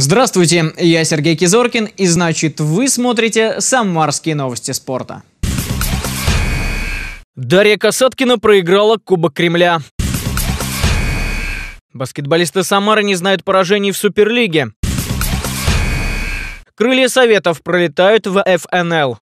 Здравствуйте, я Сергей Кизоркин, и значит вы смотрите «Самарские новости спорта». Дарья Касаткина проиграла Кубок Кремля. Баскетболисты Самары не знают поражений в Суперлиге. Крылья Советов пролетают в ФНЛ.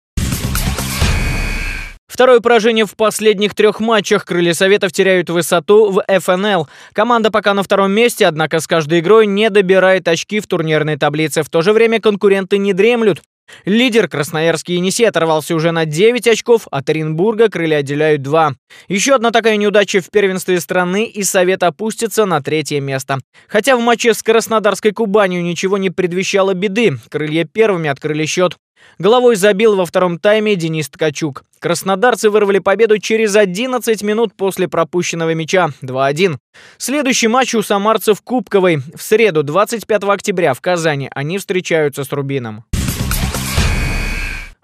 Второе поражение в последних трех матчах. Крылья Советов теряют высоту в ФНЛ. Команда пока на втором месте, однако с каждой игрой не добирает очки в турнирной таблице. В то же время конкуренты не дремлют. Лидер Красноярский Енисей оторвался уже на 9 очков, от Оренбурга крылья отделяют 2. Еще одна такая неудача в первенстве страны, и Совет опустится на третье место. Хотя в матче с Краснодарской Кубанью ничего не предвещало беды, крылья первыми открыли счет. Головой забил во втором тайме Денис Ткачук. Краснодарцы вырвали победу через 11 минут после пропущенного мяча 2-1. Следующий матч у самарцев Кубковой. В среду, 25 октября, в Казани они встречаются с Рубином.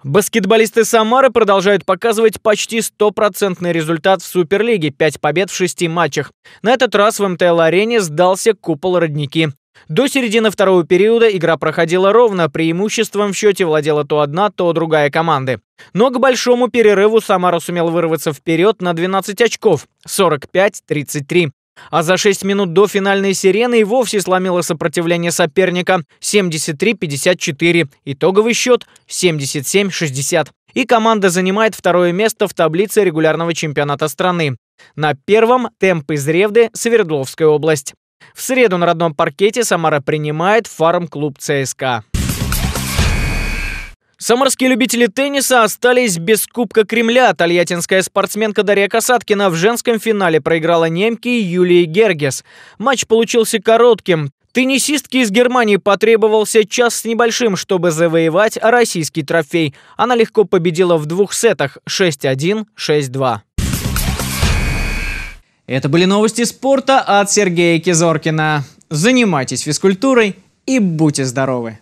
Баскетболисты Самары продолжают показывать почти стопроцентный результат в Суперлиге – 5 побед в 6 матчах. На этот раз в МТЛ-арене сдался купол «Родники». До середины второго периода игра проходила ровно, преимуществом в счете владела то одна, то другая команды. Но к большому перерыву Самара сумел вырваться вперед на 12 очков – 45-33. А за 6 минут до финальной сирены и вовсе сломило сопротивление соперника 73-54, итоговый счет 77-60. И команда занимает второе место в таблице регулярного чемпионата страны. На первом темп из Ревды Свердловская область. В среду на родном паркете Самара принимает фарм-клуб ЦСКА. Самарские любители тенниса остались без Кубка Кремля. Тольяттинская спортсменка Дарья Касаткина в женском финале проиграла немке Юлии Гергес. Матч получился коротким. Теннисистке из Германии потребовался час с небольшим, чтобы завоевать российский трофей. Она легко победила в двух сетах 6-1, 6-2. Это были новости спорта от Сергея Кизоркина. Занимайтесь физкультурой и будьте здоровы!